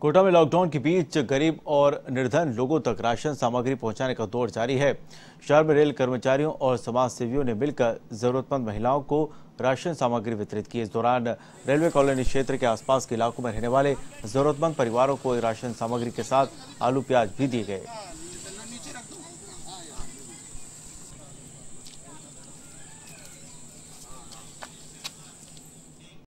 कोटा में लॉकडाउन के बीच गरीब और निर्धन लोगों तक राशन सामग्री पहुंचाने का दौर जारी है शहर में रेल कर्मचारियों और समाज सेवियों ने मिलकर जरूरतमंद महिलाओं को राशन सामग्री वितरित की इस दौरान रेलवे कॉलोनी क्षेत्र के आसपास के इलाकों में रहने वाले जरूरतमंद परिवारों को राशन सामग्री के साथ आलू प्याज भी दिए गए